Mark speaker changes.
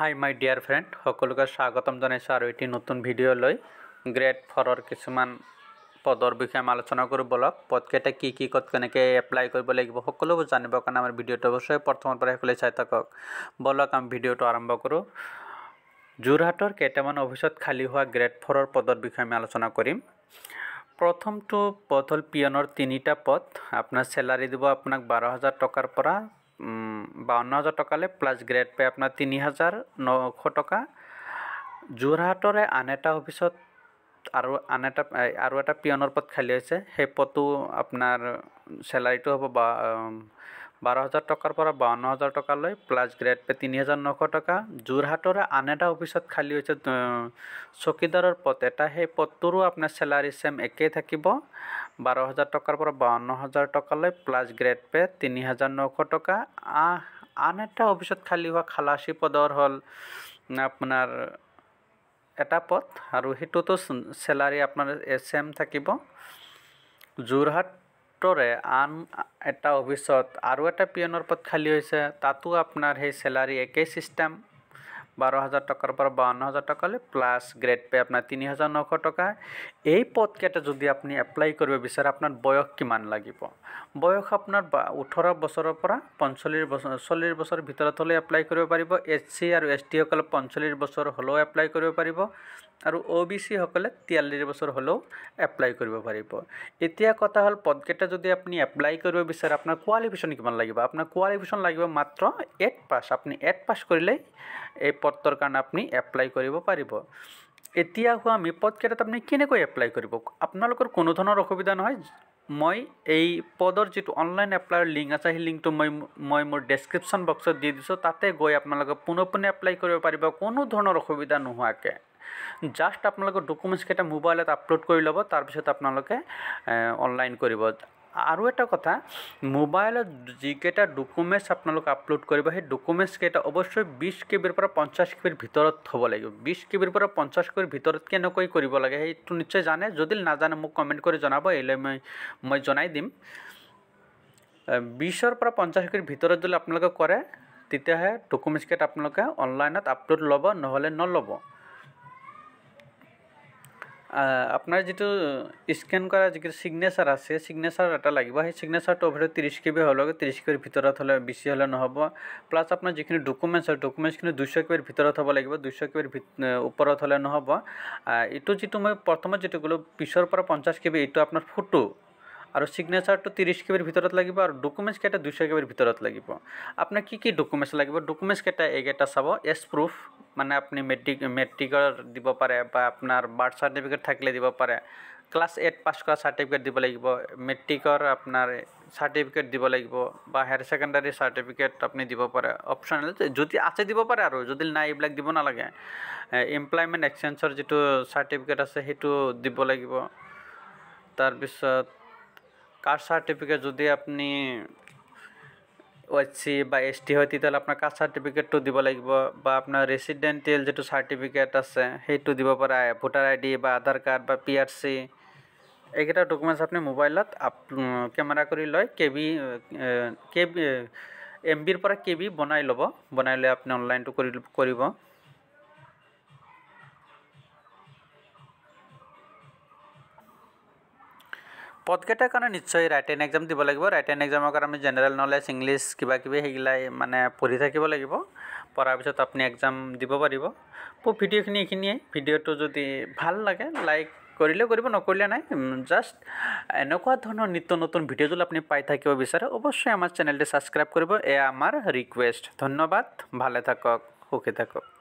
Speaker 1: hi my dear friend সকলোকে স্বাগতম জনাইছোঁ আৰু এটি নতুন ভিডিঅ' লৈ গ্ৰেড ফ'ৰৰ কিছুমান পদৰ বিষয়ে আমি আলোচনা কৰোঁ বলক পদকেইটা কি কি ক'ত কেনেকৈ এপ্লাই কৰিব লাগিব সকলোবোৰ জানিবৰ কাৰণে আমাৰ ভিডিঅ'টো অৱশ্যে প্ৰথমৰ পৰা সকলোৱে চাই থাকক বলক আমি ভিডিঅ'টো আৰম্ভ কৰোঁ যোৰহাটৰ কেইটামান অফিচত খালী হোৱা গ্ৰেড ফ'ৰৰ পদৰ বিষয়ে আমি আলোচনা কৰিম প্ৰথমটো পদ হ'ল পিয়নৰ তিনিটা পদ আপোনাৰ চেলাৰি দিব আপোনাক বাৰ হাজাৰ টকাৰ পৰা বাৱন্ন হাজাৰ টকালৈ প্লাছ গ্ৰেড পে আপোনাৰ তিনি হাজাৰ নশ টকা যোৰহাটৰে আন এটা অফিচত আৰু আন এটা আৰু এটা পিয়নৰ পদ খালী হৈছে সেই পদটো আপোনাৰ চেলাৰিটো হ'ব বাৰ হাজাৰ টকাৰ পৰা বাৱন্ন হাজাৰ টকালৈ প্লাছ গ্ৰেড পে তিনি হাজাৰ নশ টকা যোৰহাটৰ আন এটা অফিচত খালী হৈছে চকীদাৰৰ পদ এটা সেই পদটোৰো আপোনাৰ চেলাৰী চেম একেই থাকিব বাৰ হাজাৰ টকাৰ পৰা বাৱন্ন হাজাৰ টকালৈ প্লাছ গ্ৰেড পে তিনি হাজাৰ নশ টকা আন এটা অফিচত খালী হোৱা খালাচী পদৰ হ'ল আপোনাৰ এটা পথ আৰু সেইটোতো চেলাৰী আপোনাৰ চেম থাকিব যোৰহাট মাত্ৰৰে আন এটা অফিচত আৰু এটা পিয়নৰ পদ খালী হৈছে তাতো আপোনাৰ সেই চেলাৰী একেই ছিষ্টেম বাৰ হাজাৰ টকাৰ পৰা বাৱন্ন হাজাৰ টকালৈ প্লাছ গ্ৰেড পে আপোনাৰ তিনি হাজাৰ নশ টকা এই পদকেইটা যদি আপুনি এপ্লাই কৰিব বিচাৰে আপোনাৰ বয়স কিমান লাগিব বয়স আপোনাৰ বা ওঠৰ বছৰৰ পৰা পঞ্চল্লিছ বছৰ চল্লিছ বছৰৰ ভিতৰত হ'লেও এপ্লাই কৰিব পাৰিব এছ চি আৰু এছ টিসকলে পঞ্চল্লিছ বছৰ হ'লেও এপ্লাই কৰিব পাৰিব আৰু অ' বি চিসকলে তিয়াল্লিছ বছৰ হ'লেও এপ্লাই কৰিব পাৰিব এতিয়া কথা হ'ল পদকেইটা যদি আপুনি এপ্লাই কৰিব বিচাৰে আপোনাৰ কোৱালিফিকেশ্যন কিমান লাগিব আপোনাৰ কোৱালিফিকেশ্যন লাগিব মাত্ৰ এড পাছ আপুনি এড পাছ কৰিলেই এই পত্ৰৰ কাৰণে আপুনি এপ্লাই কৰিব পাৰিব এতিয়া হোৱা মি পদকেইটাত আপুনি কেনেকৈ এপ্লাই কৰিব আপোনালোকৰ কোনো ধৰণৰ অসুবিধা নহয় মই এই পদৰ যিটো অনলাইন এপ্লাইৰ লিংক আছে সেই লিংকটো মই মই মোৰ ডেছক্ৰিপশ্যন বক্সত দি দিছোঁ তাতে গৈ আপোনালোকে পোনে পোনে এপ্লাই কৰিব পাৰিব কোনো ধৰণৰ অসুবিধা নোহোৱাকৈ জাষ্ট আপোনালোকৰ ডকুমেণ্টছকেইটা মোবাইলত আপলোড কৰি ল'ব তাৰপিছত আপোনালোকে অনলাইন কৰিব আৰু এটা কথা মোবাইলত যিকেইটা ডকুমেণ্টছ আপোনালোকে আপলোড কৰিব সেই ডকুমেণ্টছকেইটা অৱশ্যে বিছ কেবিৰ পৰা পঞ্চাছ কে ভিতৰত থ'ব লাগিব বিছ কেবিৰ পৰা পঞ্চাছ কে ভিতৰত কেনেকৈ কৰিব লাগে সেইটো নিশ্চয় জানে যদি নাজানে মোক কমেণ্ট কৰি জনাব এইলৈ মই মই জনাই দিম বিছৰ পৰা পঞ্চাছ কে ভিতৰত যদি আপোনালোকে কৰে তেতিয়াহে ডকুমেণ্টছকেইটা আপোনালোকে অনলাইনত আপলোড ল'ব নহ'লে নল'ব আপনার যিটো স্কেন কৰা যিটো ছিগনেচাৰ আছে ছিগনেচাৰ এটা লাগিব সেই ছিগনেচাৰটো অভাৰ ত্ৰিছ কে বি হ'লেগে ত্ৰিছ কেবিৰ ভিতৰত হ'লে বেছি হ'লে নহ'ব প্লাছ আপোনাৰ যিখিনি ডকুমেণ্টছ হয় ডকুমেণ্টছখিনি দুইশ কেবিৰ ভিতৰত হ'ব লাগিব দুইশ কেবিৰ ওপৰত হ'লে নহ'ব এইটো যিটো মই প্ৰথমত যিটো ক'লোঁ বিছৰ পৰা পঞ্চাছ কেবি এইটো আপোনাৰ ফটো আৰু ছিগনেচাৰটো ত্ৰিছ কেবিৰ ভিতৰত লাগিব আৰু ডকুমেণ্টছ কেইটা দুশ কেবিৰ ভিতৰত লাগিব আপোনাক কি কি ডকুমেণ্টছ লাগিব ডকুমেণ্টছ কেইটা এইকেইটা চাব এছ প্ৰুফ মানে আপুনি মেট্ৰিক মেট্ৰিকৰ দিব পাৰে বা আপোনাৰ বাৰ্থ চাৰ্টিফিকেট থাকিলে দিব পাৰে ক্লাছ এইট পাছ কৰা চাৰ্টিফিকেট দিব লাগিব মেট্ৰিকৰ আপোনাৰ চাৰ্টিফিকেট দিব লাগিব বা হায়াৰ ছেকেণ্ডাৰী চাৰ্টিফিকেট আপুনি দিব পাৰে অপশ্যনেল যদি আছে দিব পাৰে আৰু যদি নাই এইবিলাক দিব নালাগে এমপ্লয়মেণ্ট এক্সেঞ্চৰ যিটো চাৰ্টিফিকেট আছে সেইটো দিব লাগিব তাৰপিছত কাস্ট সার্টিফিকেট যদি আপনি ওএসসি বা এসটি হয় তাহলে আপনার কাস্ট সার্টিফিকেটটো দিব লাগিব বা আপনার রেসিডেন্টিয়াল যেটু সার্টিফিকেট আছে সেইটো দিব পারা ভোটার আইডি বা আধার কার্ড বা পিআরসি এইকটা ডকুমেন্টস আপনি মোবাইলত ক্যামেরা করে লয় কেবি কেবি এম বিরপরা কেবি বনাই লব বনাই লয় আপনি অনলাইনটো করিব পদকেইটাৰ কাৰণে নিশ্চয় ৰাইট এণ্ড এক্সাম দিব লাগিব ৰাইট এণ্ড এক্সামৰ কাৰণে আমি জেনেৰেল নলেজ ইংলিছ কিবাকিবি সেইগিলাই মানে পঢ়ি থাকিব লাগিব পঢ়াৰ পিছত আপুনি এক্সাম দিব পাৰিব মোৰ ভিডিঅ'খিনি এইখিনিয়ে ভিডিঅ'টো যদি ভাল লাগে লাইক কৰিলেও কৰিব নকৰিলে নাই জাষ্ট এনেকুৱা ধৰণৰ নিত্য নতুন ভিডিঅ' যদি আপুনি পাই থাকিব বিচাৰে অৱশ্যে আমাৰ চেনেলটো ছাবস্ক্ৰাইব কৰিব এয়া আমাৰ ৰিকুৱেষ্ট ধন্যবাদ ভালে থাকক সুখী থাকক